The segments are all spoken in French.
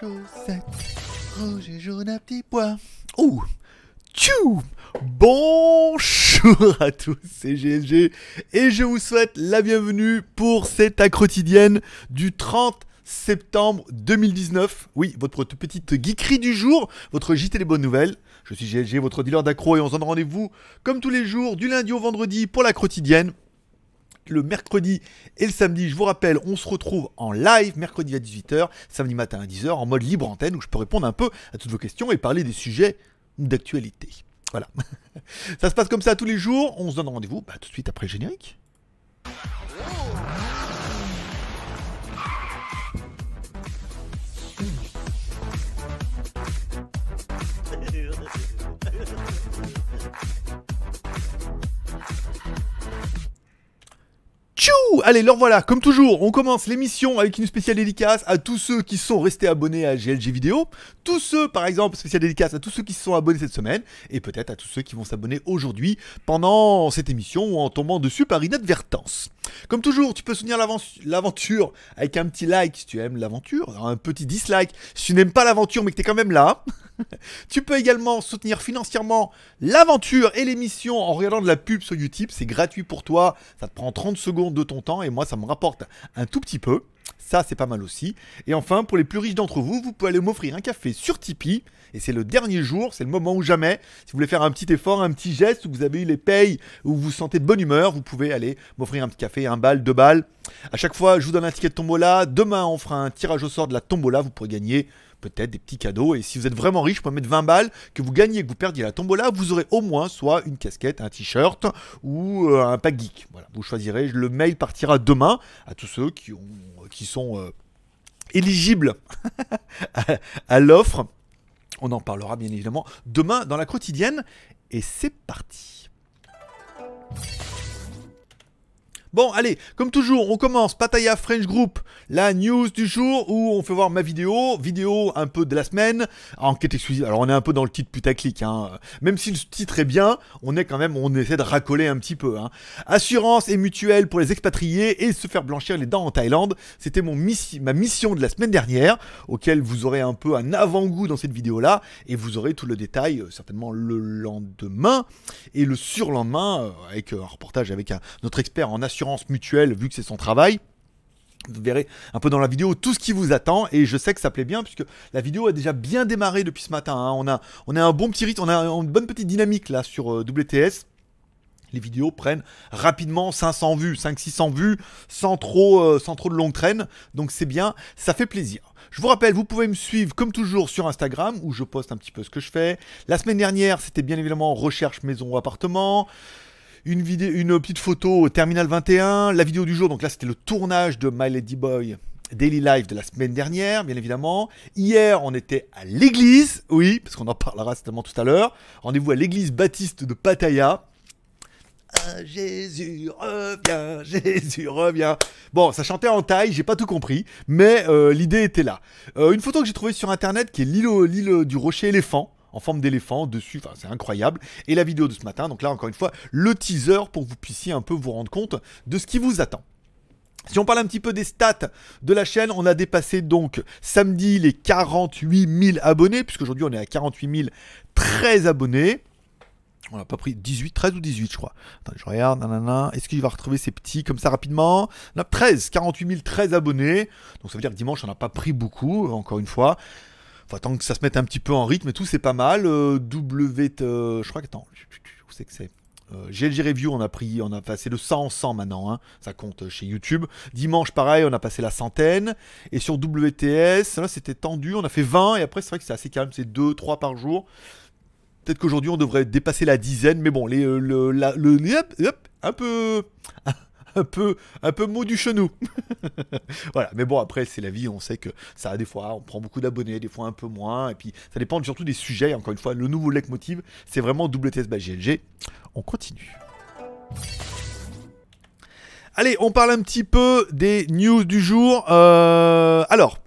chaussettes. et à petits pois. Oh Tchou Bonjour à tous, c'est GLG. et je vous souhaite la bienvenue pour cette quotidienne du 30 septembre 2019. Oui, votre petite geekerie du jour, votre JT des bonnes nouvelles. Je suis GLG, votre dealer d'accro et on se donne rendez-vous comme tous les jours du lundi au vendredi pour la quotidienne le mercredi et le samedi. Je vous rappelle, on se retrouve en live mercredi à 18h, samedi matin à 10h, en mode libre antenne, où je peux répondre un peu à toutes vos questions et parler des sujets d'actualité. Voilà. Ça se passe comme ça tous les jours. On se donne rendez-vous bah, tout de suite après générique. Tchou Allez, leur voilà, comme toujours, on commence l'émission avec une spéciale dédicace à tous ceux qui sont restés abonnés à GLG Vidéo, tous ceux, par exemple, spéciale dédicace à tous ceux qui se sont abonnés cette semaine, et peut-être à tous ceux qui vont s'abonner aujourd'hui pendant cette émission ou en tombant dessus par inadvertance. Comme toujours, tu peux soutenir l'aventure avec un petit like si tu aimes l'aventure, un petit dislike si tu n'aimes pas l'aventure mais que tu es quand même là. tu peux également soutenir financièrement l'aventure et l'émission en regardant de la pub sur YouTube, c'est gratuit pour toi, ça te prend 30 secondes de ton temps et moi ça me rapporte un tout petit peu. Ça c'est pas mal aussi. Et enfin pour les plus riches d'entre vous, vous pouvez aller m'offrir un café sur Tipeee et c'est le dernier jour, c'est le moment ou jamais. Si vous voulez faire un petit effort, un petit geste, où vous avez eu les payes, où vous vous sentez de bonne humeur, vous pouvez aller m'offrir un petit café, un bal, deux balles. À chaque fois, je vous donne un ticket de tombola. Demain on fera un tirage au sort de la tombola, vous pourrez gagner peut-être des petits cadeaux. Et si vous êtes vraiment riche, vous pouvez mettre 20 balles, que vous gagnez, que vous perdiez la tombola, vous aurez au moins soit une casquette, un t-shirt ou euh, un pack geek. Voilà, vous choisirez. Le mail partira demain à tous ceux qui, sont euh, éligibles à l'offre. On en parlera bien évidemment demain dans la quotidienne. Et c'est parti. Bon, allez, comme toujours, on commence Pataya French Group, la news du jour où on fait voir ma vidéo, vidéo un peu de la semaine, enquête exclusive. Alors on est un peu dans le titre putaclic, hein. même si le titre est bien, on est quand même, on essaie de racoler un petit peu. Hein. Assurance et mutuelle pour les expatriés et se faire blanchir les dents en Thaïlande, c'était mon ma mission de la semaine dernière, auquel vous aurez un peu un avant-goût dans cette vidéo-là, et vous aurez tout le détail euh, certainement le lendemain et le surlendemain euh, avec euh, un reportage avec notre expert en assurance mutuelle vu que c'est son travail. Vous verrez un peu dans la vidéo tout ce qui vous attend et je sais que ça plaît bien puisque la vidéo a déjà bien démarré depuis ce matin. Hein. On, a, on a un bon petit rythme, on a une bonne petite dynamique là sur euh, WTS les vidéos prennent rapidement 500 vues, 5 600 vues, sans trop, euh, sans trop de longue traîne, Donc c'est bien, ça fait plaisir. Je vous rappelle, vous pouvez me suivre comme toujours sur Instagram où je poste un petit peu ce que je fais. La semaine dernière, c'était bien évidemment recherche maison ou appartement une, petite photo Terminal 21, la vidéo du jour, donc là c'était le tournage de My Lady Boy Daily Live de la semaine dernière, bien évidemment. Hier, on était à l'église, oui, parce qu'on en parlera certainement tout à l'heure. Rendez-vous à l'église baptiste de Pattaya. Ah, Jésus revient, Jésus revient. Bon, ça chantait en taille, j'ai pas tout compris, mais euh, l'idée était là. Euh, une photo que j'ai trouvée sur internet qui est l'île du rocher éléphant en forme d'éléphant dessus. Enfin, c'est incroyable. Et la vidéo de ce matin, donc là, encore une fois, le teaser pour que vous puissiez un peu vous rendre compte de ce qui vous attend. Si on parle un petit peu des stats de la chaîne, on a dépassé donc samedi les 48 000 abonnés, puisqu'aujourd'hui on est à 48 013 abonnés. On n'a pas pris 18, 13 ou 18 je crois. je regarde, Est-ce qu'il va retrouver ses petits comme ça rapidement 13, 48 13 abonnés. Donc ça veut dire que dimanche on n'a pas pris beaucoup, encore une fois tant que ça se mette un petit peu en rythme et tout, c'est pas mal. Euh, Wt, euh, je crois que, attends, où c'est que c'est GLG euh, Review, on a pris, on a passé le 100 en 100 maintenant, hein. ça compte chez YouTube. Dimanche, pareil, on a passé la centaine. Et sur WTS, là, c'était tendu, on a fait 20, et après, c'est vrai que c'est assez calme, c'est 2, 3 par jour. Peut-être qu'aujourd'hui, on devrait dépasser la dizaine, mais bon, le, un peu un peu, un peu mot du chenou. voilà, mais bon, après, c'est la vie, on sait que ça, des fois, on prend beaucoup d'abonnés, des fois un peu moins, et puis ça dépend surtout des sujets. encore une fois, le nouveau leitmotiv, c'est vraiment WTS On continue. Allez, on parle un petit peu des news du jour. Euh, alors,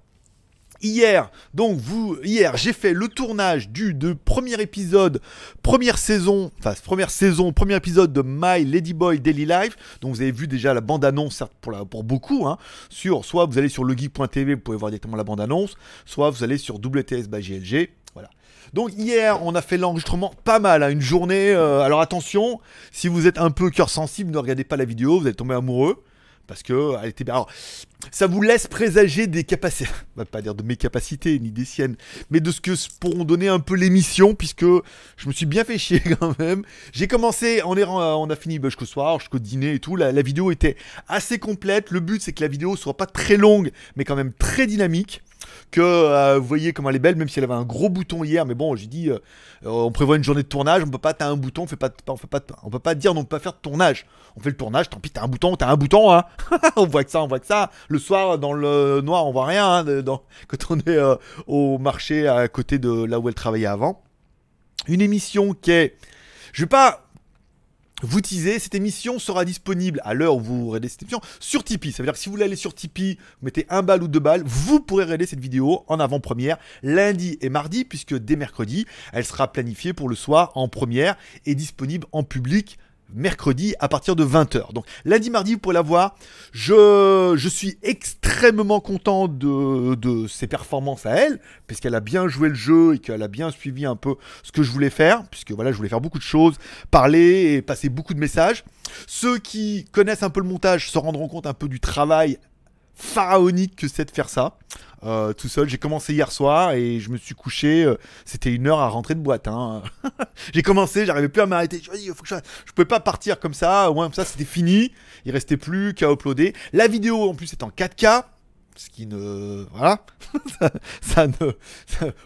Hier, donc vous, hier, j'ai fait le tournage du de premier épisode, première saison, enfin première saison, premier épisode de My Ladyboy Daily Life. Donc vous avez vu déjà la bande annonce, certes pour, pour beaucoup, hein, sur soit vous allez sur legeek.tv, vous pouvez voir directement la bande annonce, soit vous allez sur WTS Voilà. Donc hier, on a fait l'enregistrement pas mal, hein, une journée. Euh, alors attention, si vous êtes un peu cœur sensible, ne regardez pas la vidéo, vous allez tomber amoureux. Parce que euh, elle était Alors, ça vous laisse présager des capacités, va pas dire de mes capacités ni des siennes, mais de ce que pourront donner un peu l'émission, puisque je me suis bien fait chier quand même. J'ai commencé, on, euh, on a fini jusqu'au soir, jusqu'au dîner et tout. La, la vidéo était assez complète. Le but, c'est que la vidéo soit pas très longue, mais quand même très dynamique que euh, vous voyez comment elle est belle, même si elle avait un gros bouton hier. Mais bon, j'ai dit, euh, euh, on prévoit une journée de tournage, on peut pas, t'as un bouton, on fait pas, on fait pas, on peut pas dire non, on peut pas faire de tournage. On fait le tournage, tant pis, t'as un bouton, t'as un bouton, hein. on voit que ça, on voit que ça. Le soir, dans le noir, on voit rien, hein, quand on est au marché à côté de là où elle travaillait avant. Une émission qui est, je vais pas vous teasez, cette émission sera disponible à l'heure où vous regardez cette émission sur Tipeee. Ça veut dire que si vous voulez aller sur Tipeee, vous mettez un balle ou deux balles, vous pourrez regarder cette vidéo en avant-première lundi et mardi, puisque dès mercredi, elle sera planifiée pour le soir en première et disponible en public mercredi à partir de 20h. Donc lundi, mardi, vous pourrez la voir. Je, suis extrêmement content de, de ses performances à elle, puisqu'elle a bien joué le jeu et qu'elle a bien suivi un peu ce que je voulais faire, puisque voilà, je voulais faire beaucoup de choses, parler et passer beaucoup de messages. Ceux qui connaissent un peu le montage se rendront compte un peu du travail pharaonique que c'est de faire ça. Euh, tout seul. J'ai commencé hier soir et je me suis couché. Euh, c'était une heure à rentrer de boîte. Hein. j'ai commencé, j'arrivais plus à m'arrêter. Je, je, pouvais pas partir comme ça. Au moins, comme ça, c'était fini. Il restait plus qu'à uploader. La vidéo, en plus, est en 4K ce qui ne voilà ça, ne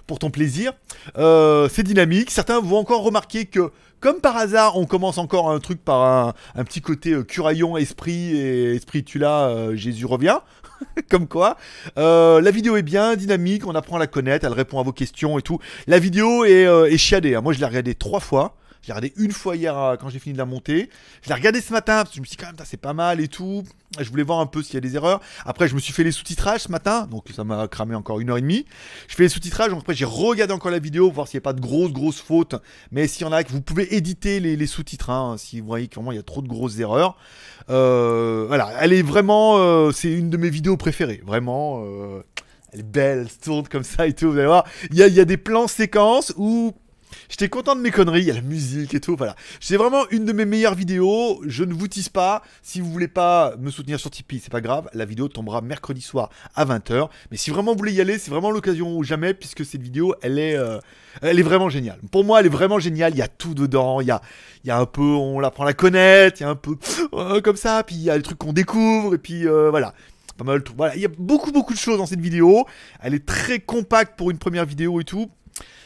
pour ton plaisir euh, c'est dynamique certains vont encore remarquer que comme par hasard on commence encore un truc par un, petit côté euh, curaillon esprit et esprit tu l'as euh, Jésus revient comme quoi la vidéo est bien dynamique on apprend à la connaître elle répond à vos questions et tout la vidéo est, est chiadée hein. moi je l'ai regardée trois fois j'ai regardé une fois hier euh, quand j'ai fini de la monter. Je l'ai regardé ce matin parce que je me suis dit, quand même, c'est pas mal et tout. Je voulais voir un peu s'il y a des erreurs. Après, je me suis fait les sous-titrages ce matin, donc ça m'a cramé encore une heure et demie. Je fais les sous-titrages, après, j'ai regardé encore la vidéo pour voir s'il n'y a pas de grosses, grosses fautes. Mais s'il y en a, vous pouvez éditer les, sous-titres hein, si vous voyez qu'il il y a trop de grosses erreurs. Euh, voilà, elle est vraiment, euh, c'est une de mes vidéos préférées, vraiment elle est belle, elle se tourne comme ça et tout, vous allez voir. Il y il y a des plans séquences où J'étais content de mes conneries, il y a la musique et tout, voilà. C'est vraiment une de mes meilleures vidéos, je ne vous tisse pas. Si vous voulez pas me soutenir sur Tipeee, c'est pas grave, la vidéo tombera mercredi soir à 20h. Mais si vraiment vous voulez y aller, c'est vraiment l'occasion ou jamais, puisque cette vidéo, elle est, euh, elle est vraiment géniale. Pour moi, elle est vraiment géniale, il y a tout dedans, il y a, il y a un peu, on l'apprend à la connaître, il y a un peu oh, comme ça, puis il y a des trucs qu'on découvre, et puis euh, voilà pas mal tout. Voilà, il y a beaucoup beaucoup de choses dans cette vidéo. Elle est très compacte pour une première vidéo et tout.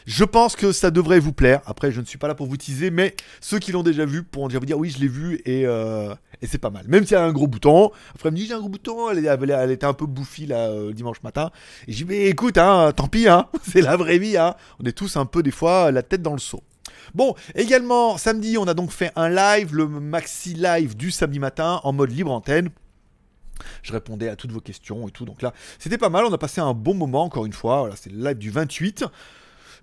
Je pense que ça devrait vous plaire. Après, je ne suis pas là pour vous teaser, mais ceux qui l'ont déjà vu pourront déjà vous dire oui, je l'ai vu euh, et, c'est pas mal. Même s'il y a un gros bouton. Après, elle me dit j'ai un gros bouton. Elle, était un peu bouffie là euh, dimanche matin. Et j'ai dit mais écoute, hein, tant pis, hein, c'est la vraie vie. Hein. On est tous un peu des fois la tête dans le seau. Bon, également samedi, on a donc fait un live, le maxi live du samedi matin en mode libre antenne. Je répondais à toutes vos questions et tout. Donc là, c'était pas mal. On a passé un bon moment, encore une fois. Voilà, c'est le live du 28.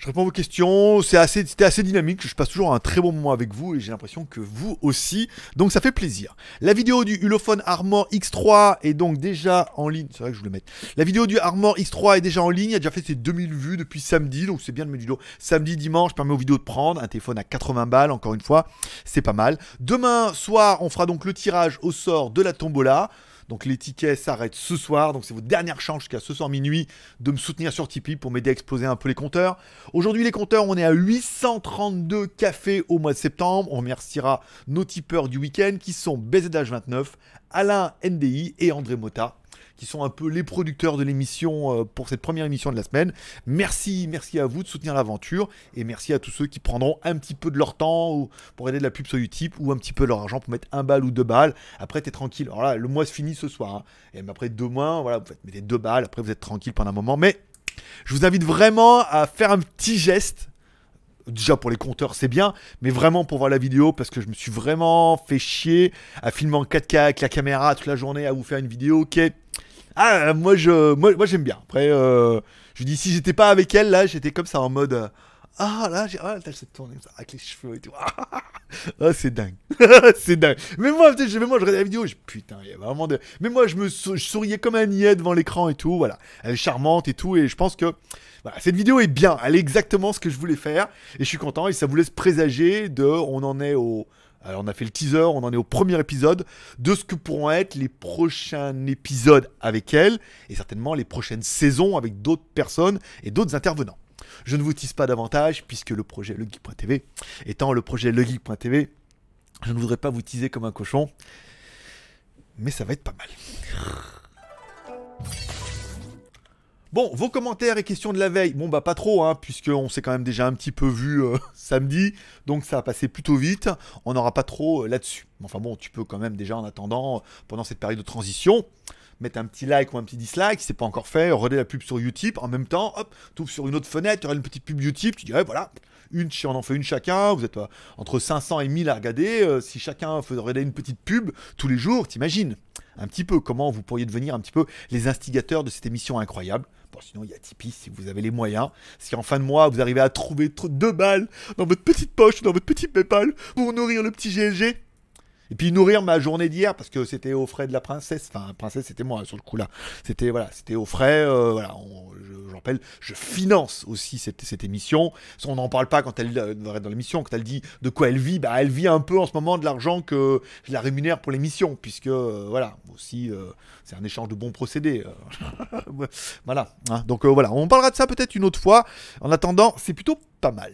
Je réponds à vos questions. C'est assez, c'était assez dynamique. Je passe toujours un très bon moment avec vous et j'ai l'impression que vous aussi. Donc ça fait plaisir. La vidéo du Ulophone Armor X3 est donc déjà en ligne. C'est vrai que je le mettre. La vidéo du Armor X3 est déjà en ligne. Il a déjà fait ses 2000 vues depuis samedi. Donc c'est bien de mettre du Samedi, dimanche, permet aux vidéos de prendre. Un téléphone à 80 balles, encore une fois. C'est pas mal. Demain soir, on fera donc le tirage au sort de la tombola. Donc les tickets s'arrêtent ce soir. Donc c'est votre dernière chance jusqu'à ce soir minuit de me soutenir sur Tipeee pour m'aider à exploser un peu les compteurs. Aujourd'hui les compteurs, on est à 832 cafés au mois de septembre. On remerciera nos tipeurs du week-end qui sont BZH29, Alain NDI et André Mota qui sont un peu les producteurs de l'émission euh, pour cette première émission de la semaine. Merci, merci à vous de soutenir l'aventure et merci à tous ceux qui prendront un petit peu de leur temps pour aider de la pub sur Utip ou un petit peu leur argent pour mettre un balle ou deux balles. Après, t'es tranquille. Alors là, le mois se finit ce soir. Hein. Et après deux mois, voilà, vous mettez deux balles. Après, vous êtes tranquille pendant un moment. Mais je vous invite vraiment à faire un petit geste déjà pour les compteurs c'est bien, mais vraiment pour voir la vidéo parce que je me suis vraiment fait chier à filmer en 4K avec la caméra toute la journée à vous faire une vidéo ok ah, euh, moi, je, moi, j'aime bien. Après, euh, je dis, si j'étais pas avec elle, là, j'étais comme ça en mode. Euh, ah là, j'ai... Ah, elle s'est tournée comme ça, avec les cheveux et tout. Ah, c'est dingue. c'est dingue. Mais moi, je, la vidéo, putain, il y a vraiment de... Mais moi, je me je souriais comme un niais devant l'écran et tout, voilà. Elle est charmante et tout, et je pense que... Voilà, cette vidéo est bien, elle est exactement ce que je voulais faire, et je suis content, et ça vous laisse présager de... On en est au... Alors on a fait le teaser, on en est au premier épisode de ce que pourront être les prochains épisodes avec elle et certainement les prochaines saisons avec d'autres personnes et d'autres intervenants. Je ne vous tease pas davantage puisque le projet legeek.tv étant le projet legeek.tv, je ne voudrais pas vous teaser comme un cochon, mais ça va être pas mal. Bon, vos commentaires et questions de la veille, bon bah pas trop, hein, puisqu'on s'est quand même déjà un petit peu vu euh, samedi, donc ça a passé plutôt vite, on n'aura pas trop euh, là-dessus. Enfin bon, tu peux quand même déjà en attendant, euh, pendant cette période de transition, mettre un petit like ou un petit dislike, si c'est pas encore fait, Redé la pub sur Utip, en même temps, hop, tu ouvres sur une autre fenêtre, tu aurais une petite pub Utip, tu dirais, voilà, une, on en fait une chacun, vous êtes entre 500 et 1000 à regarder, si chacun faisait une petite pub tous les jours, t'imagines un petit peu comment vous pourriez devenir un petit peu les instigateurs de cette émission incroyable. Bon, sinon, il y a Tipeee si vous avez les moyens. Si en fin de mois, vous arrivez à trouver deux balles dans votre petite poche, dans votre petit PayPal, pour nourrir le petit GLG, et puis nourrir ma journée d'hier parce que c'était au frais de la princesse. Enfin, princesse, c'était moi hein, sur le coup là. C'était voilà, c'était au frais. Euh, voilà, je, je, rappelle, je finance aussi cette, émission. On n'en parle pas quand elle euh, dans l'émission quand elle dit de quoi elle vit. Bah, elle vit un peu en ce moment de l'argent que je la rémunère pour l'émission puisque euh, voilà aussi c'est un échange de bons procédés. voilà. Hein. donc voilà, on parlera de ça peut-être une autre fois. En attendant, c'est plutôt pas mal.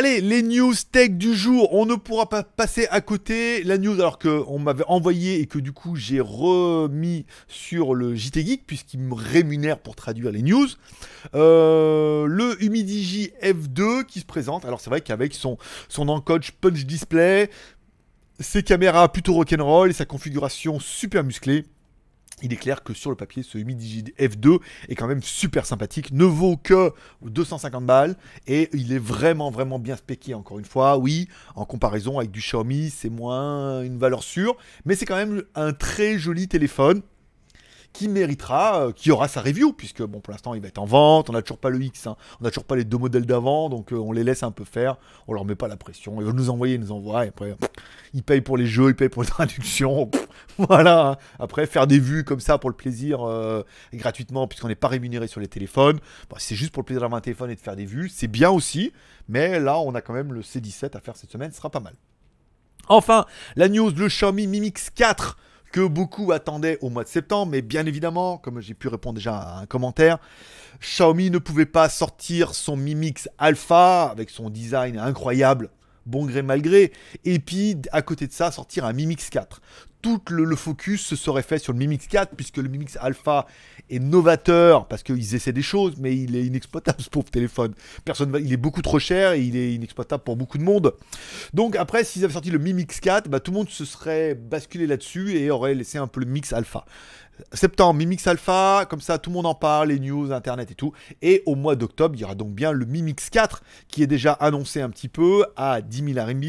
Allez, les news tech du jour, on ne pourra pas passer à côté la news alors qu'on m'avait envoyé et que du coup j'ai remis sur le JT Geek puisqu'il me rémunère pour traduire les news. Euh, le Humidigi F2 qui se présente, alors c'est vrai qu'avec son, son encodage punch display, ses caméras plutôt rock'n'roll et sa configuration super musclée, il est clair que sur le papier, ce digit F2 est quand même super sympathique, ne vaut que 250 balles et il est vraiment vraiment bien spéqué encore une fois. Oui, en comparaison avec du Xiaomi, c'est moins une valeur sûre, mais c'est quand même un très joli téléphone qui méritera, euh, qui aura sa review, puisque bon, pour l'instant, il va être en vente. On n'a toujours pas le X, hein. on n'a toujours pas les deux modèles d'avant, donc euh, on les laisse un peu faire. On leur met pas la pression. Ils veulent nous envoyer, ils nous envoient. Et après, ils payent pour les jeux, ils payent pour les traductions. voilà. Hein. Après, faire des vues comme ça pour le plaisir euh, gratuitement, puisqu'on n'est pas rémunéré sur les téléphones. Bah, c'est juste pour le plaisir d'avoir un téléphone et de faire des vues. C'est bien aussi, mais là, on a quand même le C17 à faire cette semaine. Ce sera pas mal. Enfin, la news, le Xiaomi Mi Mix 4 que beaucoup attendaient au mois de septembre, mais bien évidemment, comme j'ai pu répondre déjà à un commentaire, Xiaomi ne pouvait pas sortir son Mi Mix Alpha avec son design incroyable, bon gré mal gré, et puis à côté de ça sortir un Mi Mix 4 tout le, focus se serait fait sur le Mimix 4, puisque le Mimix Alpha est novateur, parce qu'ils essaient des choses, mais il est inexploitable ce pauvre téléphone. Personne va, il est beaucoup trop cher et il est inexploitable pour beaucoup de monde. Donc après, s'ils avaient sorti le Mimix 4, bah, tout le monde se serait basculé là-dessus et aurait laissé un peu le Mix Alpha. Septembre, Mimix Alpha, comme ça tout le monde en parle, les news, internet et tout. Et au mois d'octobre, il y aura donc bien le Mimix 4 qui est déjà annoncé un petit peu à 10 000 RMB.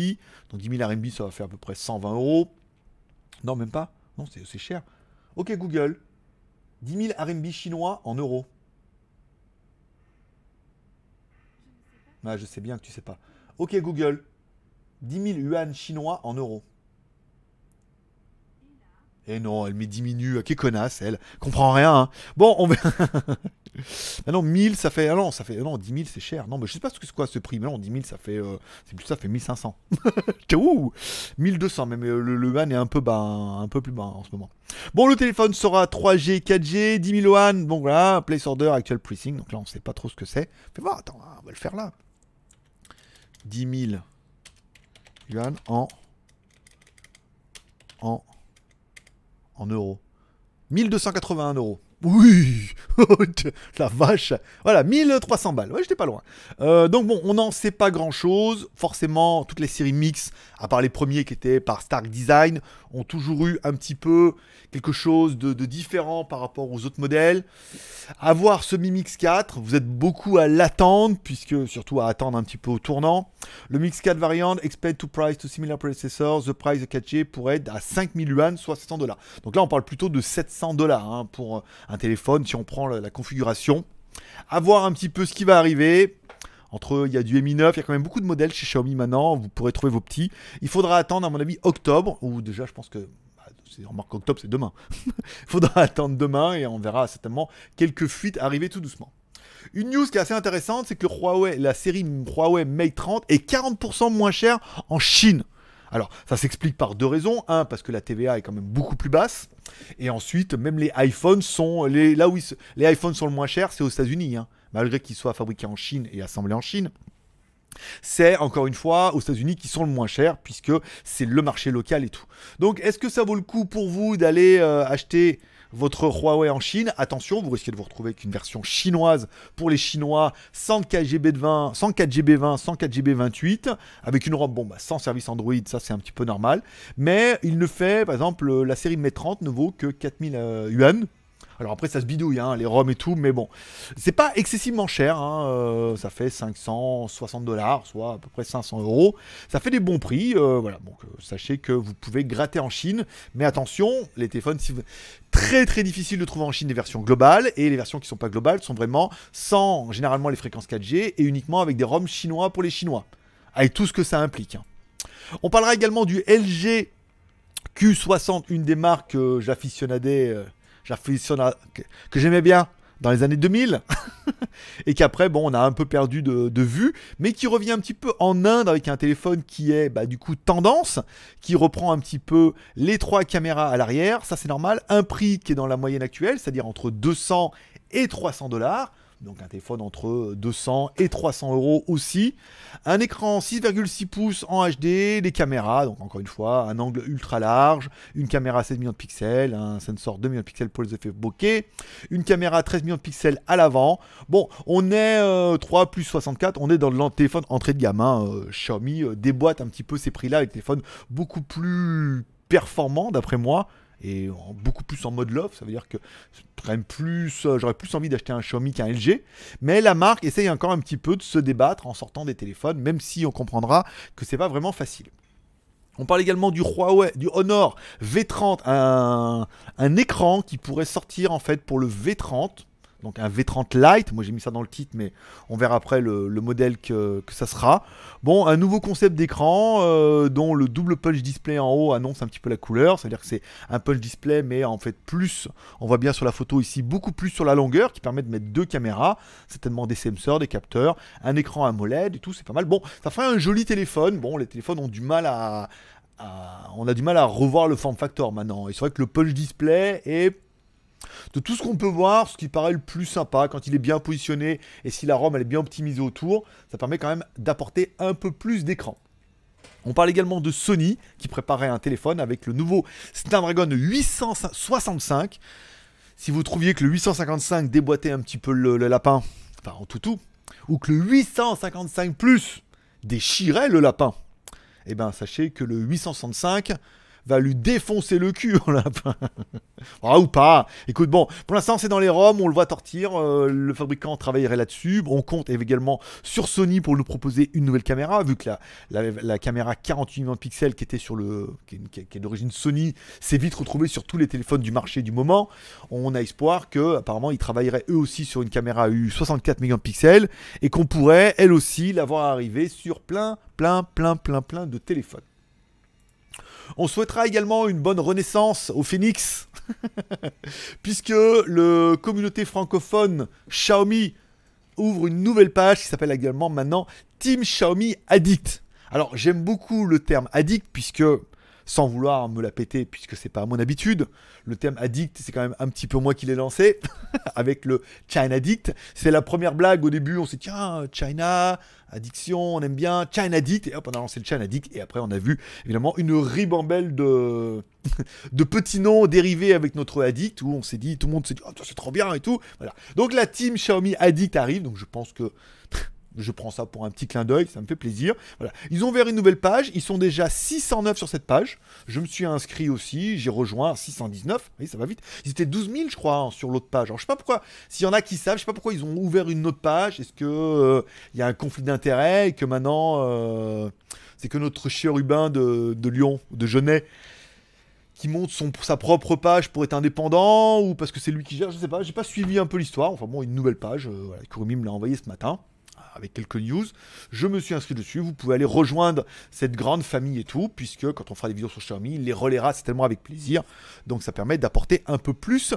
Donc 10 000 RMB, ça va faire à peu près 120 euros. Non, même pas. Non, c'est cher. Ok, Google. 10 000 RMB chinois en euros. Ah, je sais bien que tu sais pas. Ok, Google. 10 000 yuan chinois en euros. Et eh non, elle met diminue. Quelle ah, connasse, elle. Comprend rien. Hein. Bon, on va... non, 1000, ça fait. Ah non, ça fait. 10 ah 000, c'est cher. Non, mais je sais pas ce que c'est quoi ce prix. Mais non, 10 000, ça fait. Euh, c'est plus ça, fait 1500. 1200, mais, le, le est un peu bas, un peu plus bas hein, en ce moment. Bon, le téléphone sera 3G, 4G, 10 000 Bon, voilà, place order, actual pricing. Donc là, on sait pas trop ce que c'est. Mais voir, attends, on va le faire là. 10 000 yuan en. En. En euros. 1281 euros. Oui La vache Voilà, 1300 balles. Ouais, j'étais pas loin. Euh, donc bon, on n'en sait pas grand-chose. Forcément, toutes les séries mix, à part les premiers qui étaient par Stark Design, ont toujours eu un petit peu quelque chose de, différent par rapport aux autres modèles. Avoir ce Mi Mix 4, vous êtes beaucoup à l'attendre, puisque surtout à attendre un petit peu au tournant. Le Mix 4 variant, expect to price to similar predecessors, the price catcher pourrait être à 5000 yuan, soit 700 dollars. Donc là, on parle plutôt de 700 dollars hein, pour un téléphone, si on prend la, configuration. À voir un petit peu ce qui va arriver. Entre, il y a du Mi 9, il y a quand même beaucoup de modèles chez Xiaomi maintenant, vous pourrez trouver vos petits. Il faudra attendre, à mon avis, octobre, ou déjà, je pense que bah, c'est marque octobre, c'est demain. Il faudra attendre demain et on verra certainement quelques fuites arriver tout doucement. Une news qui est assez intéressante, c'est que Huawei, la série Huawei Mate 30 est 40% moins chère en Chine. Alors, ça s'explique par deux raisons. Un, parce que la TVA est quand même beaucoup plus basse. Et ensuite, même les iPhones sont. Les, là où les iPhones sont le moins chers, c'est aux États-Unis, hein. malgré qu'ils soient fabriqués en Chine et assemblés en Chine. C'est encore une fois aux États-Unis qui sont le moins cher puisque c'est le marché local et tout. Donc est-ce que ça vaut le coup pour vous d'aller euh, acheter votre Huawei en Chine. Attention, vous risquez de vous retrouver avec une version chinoise pour les Chinois, 104 GB de 20, 104 GB 20, GB 28, avec une robe, bon, bah, sans service Android, ça c'est un petit peu normal. Mais il ne fait, par exemple, euh, la série m 30 ne vaut que 4000 euh, yuan, alors après, ça se bidouille, hein, les ROM et tout, mais bon. C'est pas excessivement cher, hein, euh, ça fait 560 dollars, soit à peu près 500 euros. Ça fait des bons prix, euh, voilà. Donc euh, sachez que vous pouvez gratter en Chine, mais attention, les téléphones, si très très difficile de trouver en Chine des versions globales, et les versions qui ne sont pas globales sont vraiment sans généralement les fréquences 4G et uniquement avec des ROM chinois pour les Chinois, avec tout ce que ça implique. Hein. On parlera également du LG Q60, une des marques euh, j'afficionnais que, que j'aimais bien dans les années 2000, et qu'après, bon, on a un peu perdu de, de, vue, mais qui revient un petit peu en Inde avec un téléphone qui est, bah, du coup, tendance, qui reprend un petit peu les trois caméras à l'arrière, ça c'est normal, un prix qui est dans la moyenne actuelle, c'est-à-dire entre 200 et 300 dollars, donc un téléphone entre 200 euh, et 300 euros aussi. Un écran 6,6 pouces en HD, des caméras, donc encore une fois, un angle ultra large, une caméra 16 millions de pixels, un sensor 2 millions de pixels pour les effets bokeh, une caméra 13 millions de pixels à l'avant. Bon, on est 3 euh, plus 64, on est dans le téléphone entrée de gamme. Euh, Xiaomi déboîte un petit peu ces prix-là avec des téléphones beaucoup plus performants d'après moi et beaucoup plus en mode love. Ça veut dire que plus, euh, j'aurais plus envie d'acheter un Xiaomi qu'un LG. Mais la marque essaye encore un petit peu de se débattre en sortant des téléphones, même si on comprendra que c'est pas vraiment facile. On parle également du Huawei, du Honor V30, un, un écran qui pourrait sortir en fait pour le V30 donc un V30 Lite. Moi j'ai mis ça dans le titre, mais on verra après le, modèle que, ça sera. Bon, un nouveau concept d'écran euh, dont le double punch display en haut annonce un petit peu la couleur. C'est-à-dire que c'est un punch display, mais en fait plus, on voit bien sur la photo ici, beaucoup plus sur la longueur qui permet de mettre deux caméras, certainement des sensors, des capteurs, un écran AMOLED et tout, c'est pas mal. Bon, ça ferait un joli téléphone. Bon, les téléphones ont du mal à, à on a du mal à revoir le form factor maintenant. Et c'est vrai que le punch display est de tout ce qu'on peut voir, ce qui paraît le plus sympa, quand il est bien positionné et si la ROM elle est bien optimisée autour, ça permet quand même d'apporter un peu plus d'écran. On parle également de Sony qui préparait un téléphone avec le nouveau Snapdragon 865. Si vous trouviez que le 855 déboîtait un petit peu le, lapin, enfin en tout tout, ou que le 855 plus déchirait le lapin, eh bien sachez que le 865 va lui défoncer le cul en ah ou pas. Écoute, bon, pour l'instant c'est dans les roms. on le voit tortir, euh, le fabricant travaillerait là-dessus. On compte également sur Sony pour nous proposer une nouvelle caméra, vu que la, la, caméra 48 millions de pixels qui était sur le. qui, est d'origine Sony s'est vite retrouvée sur tous les téléphones du marché du moment. On a espoir que apparemment ils travailleraient eux aussi sur une caméra U 64 millions de pixels et qu'on pourrait elle aussi l'avoir arrivée sur plein, plein, plein, plein, plein de téléphones. On souhaitera également une bonne renaissance au Phoenix, puisque le communauté francophone Xiaomi ouvre une nouvelle page qui s'appelle également maintenant Team Xiaomi Addict. Alors j'aime beaucoup le terme addict puisque sans vouloir me la péter, puisque c'est pas mon habitude. Le thème addict, c'est quand même un petit peu moi qui l'ai lancé, avec le China Addict. C'est la première blague au début, on s'est dit, tiens, China, addiction, on aime bien, China Addict, et hop, on a lancé le China Addict, et après on a vu, évidemment, une ribambelle de, de petits noms dérivés avec notre addict, où on s'est dit, tout le monde s'est dit, oh, c'est trop bien et tout. Voilà. Donc la team Xiaomi Addict arrive, donc je pense que Je prends ça pour un petit clin d'œil, ça me fait plaisir. Voilà. Ils ont ouvert une nouvelle page, ils sont déjà 609 sur cette page. Je me suis inscrit aussi, j'ai rejoint 619, oui, ça va vite. Ils étaient 12 000, je crois, hein, sur l'autre page. Alors, je sais pas pourquoi, s'il y en a qui savent, je sais pas pourquoi ils ont ouvert une autre page. Est-ce que euh, il y a un conflit d'intérêts et que maintenant, euh, c'est que notre chérubin de, de Lyon, de Genet, qui monte sa propre page pour être indépendant ou parce que c'est lui qui gère, je sais pas, j'ai pas suivi un peu l'histoire. Enfin bon, une nouvelle page, Kurumi euh, me l'a envoyé ce matin avec quelques news. Je me suis inscrit dessus. Vous pouvez aller rejoindre cette grande famille et tout, puisque quand on fera des vidéos sur Xiaomi, il les relaiera tellement avec plaisir. Donc ça permet d'apporter un peu plus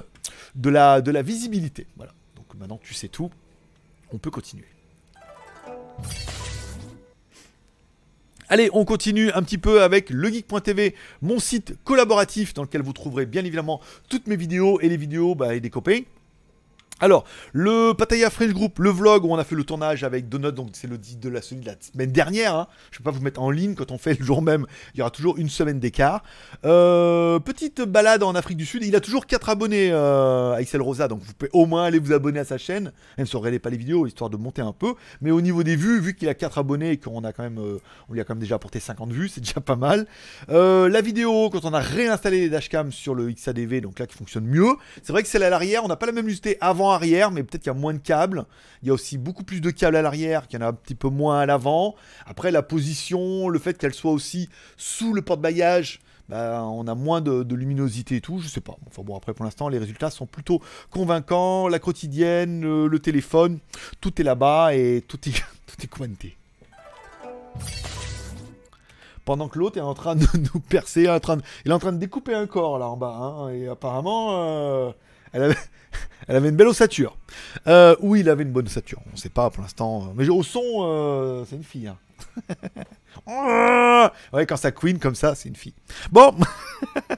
de la, de la visibilité. Voilà. Donc maintenant tu sais tout. On peut continuer. Allez, on continue un petit peu avec legeek.tv, mon site collaboratif dans lequel vous trouverez bien évidemment toutes mes vidéos et les vidéos bah, et des copains. Alors, le Pataya Fresh Group, le vlog où on a fait le tournage avec Donut, donc c'est le dit de la, de la semaine dernière. Hein. Je ne vais pas vous mettre en ligne quand on fait le jour même. Il y aura toujours une semaine d'écart. Euh, petite balade en Afrique du Sud. Il a toujours 4 abonnés à euh, XL Rosa, donc vous pouvez au moins aller vous abonner à sa chaîne. Même si vous regardez pas les vidéos, histoire de monter un peu. Mais au niveau des vues, vu qu'il a 4 abonnés et qu'on a quand même, euh, on lui a quand même déjà apporté 50 vues, c'est déjà pas mal. la vidéo, quand on a réinstallé les dashcams sur le XADV, donc là qui fonctionne mieux. C'est vrai que celle à l'arrière, on n'a pas la même lusté avant arrière, mais peut-être qu'il y a moins de câbles. Il y a aussi beaucoup plus de câbles à l'arrière, qu'il y en a un petit peu moins à l'avant. Après, la position, le fait qu'elle soit aussi sous le porte-bagages, bah, on a moins de, luminosité et tout, je sais pas. Enfin bon, après pour l'instant, les résultats sont plutôt convaincants. La quotidienne, le, téléphone, tout est là-bas et tout est, tout est commenté. Pendant que l'autre est en train de nous percer, en train il est en train de découper un corps là en bas. Hein. et apparemment, euh, Elle avait, une belle ossature. Euh, oui, il avait une bonne ossature. On ne sait pas pour l'instant. Euh, mais au son, euh, c'est une fille. Hein. ouais, quand ça queen comme ça, c'est une fille. Bon.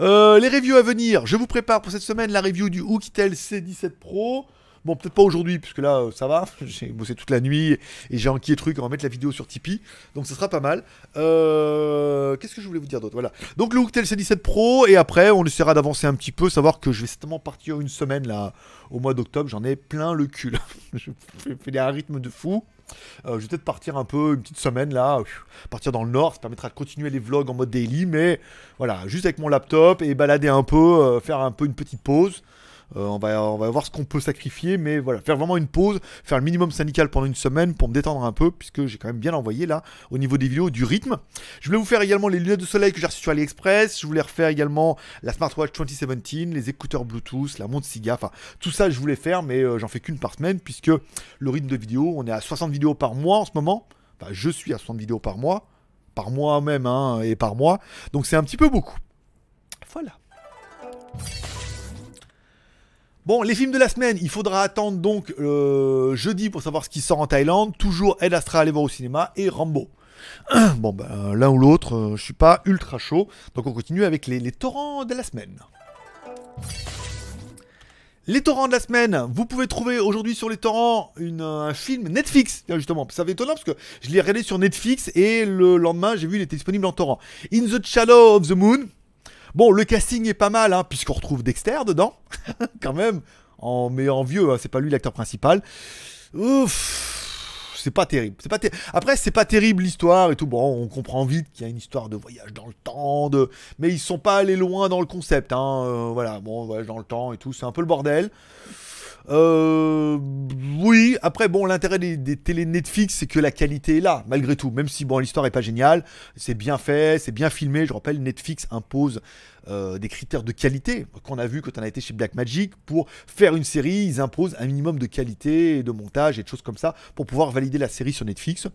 Euh, les reviews à venir. Je vous prépare pour cette semaine la review du Hookitel C17 Pro. Bon, peut-être pas aujourd'hui, puisque là, euh, ça va. J'ai bossé toute la nuit et j'ai enquillé truc. On va mettre la vidéo sur Tipeee. Donc, ça sera pas mal. Euh, qu'est-ce que je voulais vous dire d'autre Voilà. Donc, le Hooktel C17 Pro. Et après, on essaiera d'avancer un petit peu. Savoir que je vais certainement partir une semaine là au mois d'octobre. J'en ai plein le cul. je fais un rythme de fou. Euh, je vais peut-être partir un peu, une petite semaine là, partir dans le nord, ça permettra de continuer les vlogs en mode daily, mais voilà, juste avec mon laptop et balader un peu, faire un peu une petite pause. Euh, on, va, voir ce qu'on peut sacrifier, mais voilà, faire vraiment une pause, faire le minimum syndical pendant une semaine pour me détendre un peu, puisque j'ai quand même bien envoyé là au niveau des vidéos du rythme. Je voulais vous faire également les lunettes de soleil que j'ai reçues sur AliExpress. Je voulais refaire également la smartwatch 2017, les écouteurs Bluetooth, la montre Siga. Enfin, tout ça, je voulais faire, mais euh, j'en fais qu'une par semaine, puisque le rythme de vidéo, on est à 60 vidéos par mois en ce moment. Enfin, je suis à 60 vidéos par mois. Par mois même, hein, et par mois. Donc c'est un petit peu beaucoup. Voilà. Bon, les films de la semaine, il faudra attendre donc euh, jeudi pour savoir ce qui sort en Thaïlande. Toujours Ed Astra à aller voir au cinéma et Rambo. Bon, ben, l'un ou l'autre, euh, je suis pas ultra chaud. Donc on continue avec les, torrents de la semaine. Les torrents de la semaine, vous pouvez trouver aujourd'hui sur les torrents une, un film Netflix, justement. Ça fait étonnant parce que je l'ai regardé sur Netflix et le lendemain j'ai vu qu'il était disponible en torrent. In the Shadow of the Moon, Bon, le casting est pas mal, hein, puisqu'on retrouve Dexter dedans, quand même, en, mais en vieux, hein, c'est pas lui l'acteur principal. Ouf, c'est pas terrible. C'est pas Après, c'est pas terrible l'histoire et tout. Bon, on comprend vite qu'il y a une histoire de voyage dans le temps, de... mais ils sont pas allés loin dans le concept. Hein, euh, voilà, bon, voyage dans le temps et tout, c'est un peu le bordel. Euh, oui, après, bon, l'intérêt des, des Netflix, c'est que la qualité est là, malgré tout. Même si, bon, l'histoire est pas géniale, c'est bien fait, c'est bien filmé. Je rappelle, Netflix impose euh, des critères de qualité qu'on a vu quand on a été chez Blackmagic pour faire une série, ils imposent un minimum de qualité, de montage et de choses comme ça pour pouvoir valider la série sur Netflix.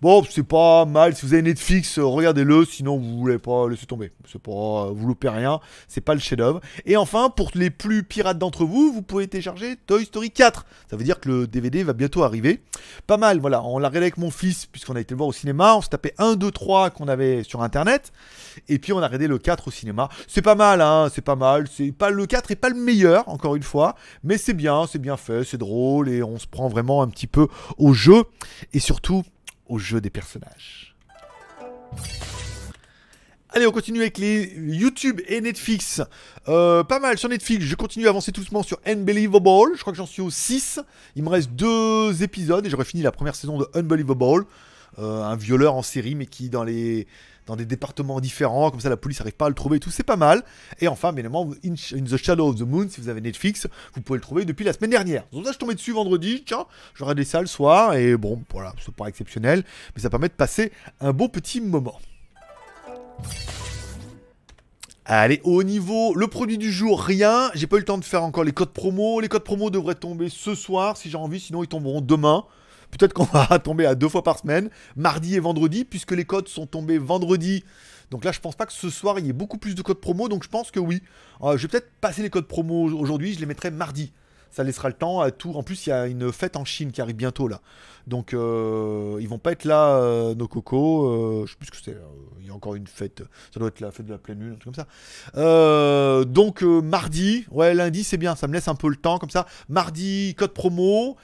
Bon, c'est pas mal. Si vous avez Netflix, euh, regardez-le. Sinon, vous voulez pas laisser tomber. C'est pas, euh, vous loupez rien. C'est pas le chef-d'œuvre. Et enfin, pour les plus pirates d'entre vous, vous pouvez télécharger Toy Story 4. Ça veut dire que le DVD va bientôt arriver. Pas mal. Voilà, on l'a regardé avec mon fils puisqu'on a été le voir au cinéma. On se tapait 1, 2, 3 qu'on avait sur internet. Et puis on a regardé le 4 au cinéma. C'est pas mal, hein, c'est pas mal. C'est pas le 4 et pas le meilleur, encore une fois, mais c'est bien, c'est bien fait, c'est drôle et on se prend vraiment un petit peu au jeu et surtout au jeu des personnages. Allez, on continue avec les YouTube et Netflix. Euh, pas mal sur Netflix, je continue à avancer doucement sur Unbelievable. Je crois que j'en suis au 6. Il me reste deux épisodes et j'aurais fini la première saison de Unbelievable. Euh, un violeur en série, mais qui, dans les dans des départements différents, comme ça la police n'arrive pas à le trouver et tout, c'est pas mal. Et enfin, bien évidemment, in, the Shadow of the Moon, si vous avez Netflix, vous pouvez le trouver depuis la semaine dernière. Donc là, je tombais dessus vendredi, tiens, j'aurais des salles le soir, et bon, voilà, c'est pas exceptionnel, mais ça permet de passer un beau petit moment. Allez, au niveau, le produit du jour, rien. J'ai pas eu le temps de faire encore les codes promo. Les codes promo devraient tomber ce soir si j'ai envie, sinon ils tomberont demain. Peut-être qu'on va tomber à deux fois par semaine, mardi et vendredi, puisque les codes sont tombés vendredi. Donc là, je pense pas que ce soir, il y ait beaucoup plus de codes promo, donc je pense que oui. Euh, je vais peut-être passer les codes promo aujourd'hui, je les mettrai mardi. Ça laissera le temps à tout. En plus, il y a une fête en Chine qui arrive bientôt là. Donc, ils euh, ils vont pas être là, euh, nos cocos. je sais plus ce que c'est. Il y a encore une fête. Ça doit être la fête de la pleine lune, un truc comme ça. donc, mardi. Ouais, lundi, c'est bien. Ça me laisse un peu le temps comme ça. Mardi, code promo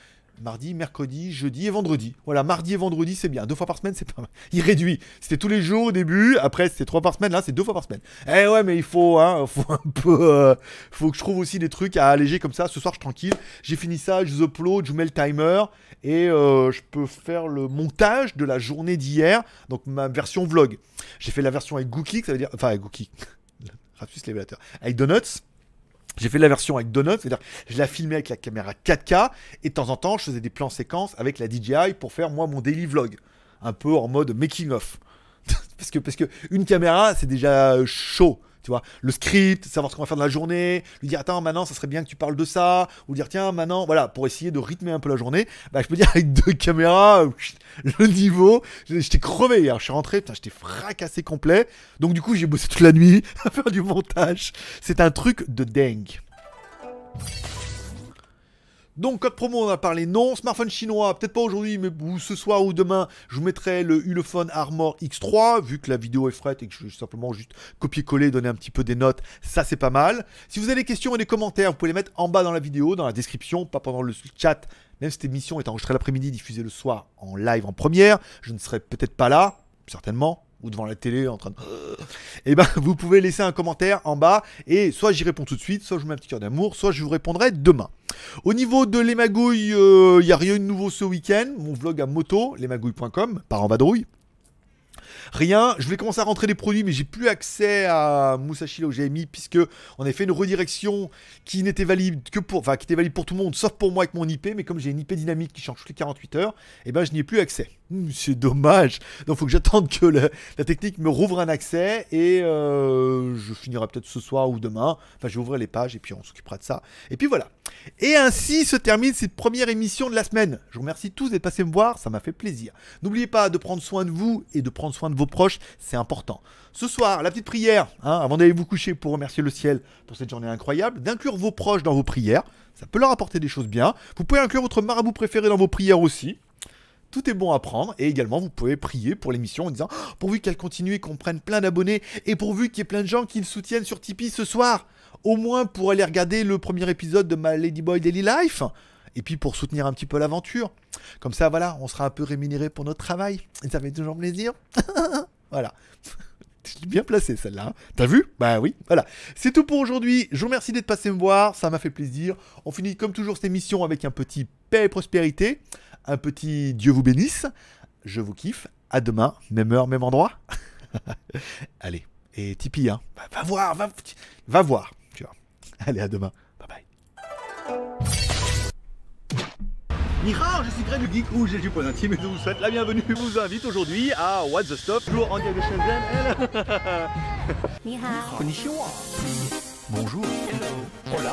mardi, mercredi, jeudi et vendredi. Voilà, mardi et vendredi, c'est bien. Deux fois par semaine, c'est pas mal. Il réduit. C'était tous les jours au début. Après, c'était trois par semaine. Là, c'est deux fois par semaine. Eh ouais, mais il faut, hein, faut un peu. Euh, faut que je trouve aussi des trucs à alléger comme ça. Ce soir, je suis tranquille. J'ai fini ça. Je upload, je mets le timer et euh, je peux faire le montage de la journée d'hier. Donc ma version vlog. J'ai fait la version avec Gookie, ça veut dire, enfin avec Gookie. Rapsus Lévélateur. Avec Donuts. J'ai fait la version avec Donut, c'est-à-dire je la filmais avec la caméra 4K et de temps en temps je faisais des plans séquences avec la DJI pour faire moi mon daily vlog, un peu en mode making of. parce que parce que une caméra c'est déjà chaud. Tu vois, le script, savoir ce qu'on va faire de la journée, lui dire attends maintenant ça serait bien que tu parles de ça, ou dire tiens maintenant, voilà, pour essayer de rythmer un peu la journée, bah je peux dire avec deux caméras, euh, le niveau, j'étais crevé hier, je suis rentré, putain j'étais fracassé complet, donc du coup j'ai bossé toute la nuit à faire du montage, c'est un truc de dingue. Donc code promo, on a parlé non, smartphone chinois, peut-être pas aujourd'hui, mais ce soir ou demain, je vous mettrai le Ulefone Armor X3, vu que la vidéo est frette et que je vais simplement juste copier-coller, donner un petit peu des notes, ça c'est pas mal. Si vous avez des questions et des commentaires, vous pouvez les mettre en bas dans la vidéo, dans la description, pas pendant le chat, même si cette émission est enregistrée l'après-midi, diffusée le soir en live en première, je ne serai peut-être pas là, certainement, ou devant la télé en train de... Euh. Eh ben, vous pouvez laisser un commentaire en bas et soit j'y réponds tout de suite, soit je vous mets un petit cœur d'amour, soit je vous répondrai demain. Au niveau de les magouilles, il euh, n'y a rien de nouveau ce week-end. Mon vlog à moto, lesmagouilles.com, par en vadrouille. Rien, je vais commencer à rentrer des produits, mais j'ai plus accès à Musashi au où puisque on a fait une redirection qui n'était valide que pour, enfin, qui était valide pour tout le monde, sauf pour moi avec mon IP, mais comme j'ai une IP dynamique qui change toutes les 48 heures, et eh ben je n'y ai plus accès. Hum, c'est dommage. Donc, faut que j'attende que la technique me rouvre un accès et euh, je finirai peut-être ce soir ou demain. Enfin, je vais les pages et puis on s'occupera de ça. Et puis voilà. Et ainsi se termine cette première émission de la semaine. Je vous remercie tous d'être passés me voir, ça m'a fait plaisir. N'oubliez pas de prendre soin de vous et de prendre soin de vos proches, c'est important. Ce soir, la petite prière, hein, avant d'aller vous coucher pour remercier le ciel pour cette journée incroyable, d'inclure vos proches dans vos prières. Ça peut leur apporter des choses bien. Vous pouvez inclure votre marabout préféré dans vos prières aussi. Tout est bon à prendre et également vous pouvez prier pour l'émission en disant oh, pourvu qu'elle continue et qu'on prenne plein d'abonnés et pourvu qu'il y ait plein de gens qui le soutiennent sur Tipeee ce soir. Au moins pour aller regarder le premier épisode de ma Ladyboy Daily Life et puis pour soutenir un petit peu l'aventure. Comme ça, voilà, on sera un peu rémunéré pour notre travail. Et ça fait toujours plaisir. voilà. Je l'ai bien placé celle-là. Hein. T'as vu Bah oui, voilà. C'est tout pour aujourd'hui. Je vous remercie d'être passé me voir. Ça m'a fait plaisir. On finit comme toujours cette émission avec un petit paix et prospérité un petit Dieu vous bénisse. Je vous kiffe. À demain, même heure, même endroit. Allez, et Tipeee, hein. va, voir, va, va voir. Tu vois. Allez, à demain. Bye bye. Mira, je suis Greg du Geek ou j'ai du point intime et je vous souhaite la bienvenue. Je vous invite aujourd'hui à What's the Stop, toujours en direct de Shenzhen. Hello. Bonjour. Hola.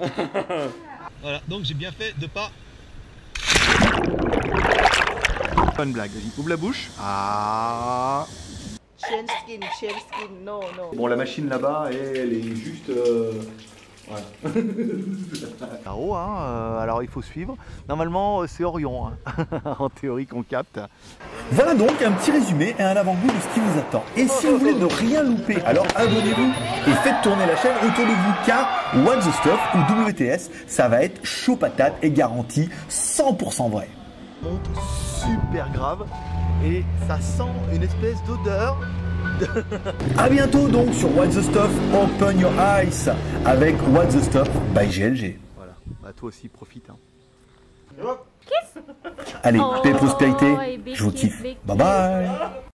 voilà, donc j'ai bien fait de pas. Bonne blague, vas-y, ouvre la bouche. Ah. Skin, skin, non, non. Bon, la machine là-bas, elle est juste. Euh, Ouais. Hein, euh, alors il faut suivre. Normalement, euh, c'est Orion, hein. en théorie qu'on capte. Voilà donc un petit résumé et un avant-goût de ce qui vous attend. Et si vous voulez ne rien louper, alors abonnez-vous et faites tourner la chaîne autour de vous car the Stuff ou WTS, ça va être chaud patate et garanti 100% vrai. super grave et ça sent une espèce d'odeur a bientôt donc sur What's the Stuff, Open Your Eyes avec What's the Stuff by GLG. Voilà, bah toi aussi profite. Hein. Allez, oh, paix et prospérité, je vous kiffe. Bye bye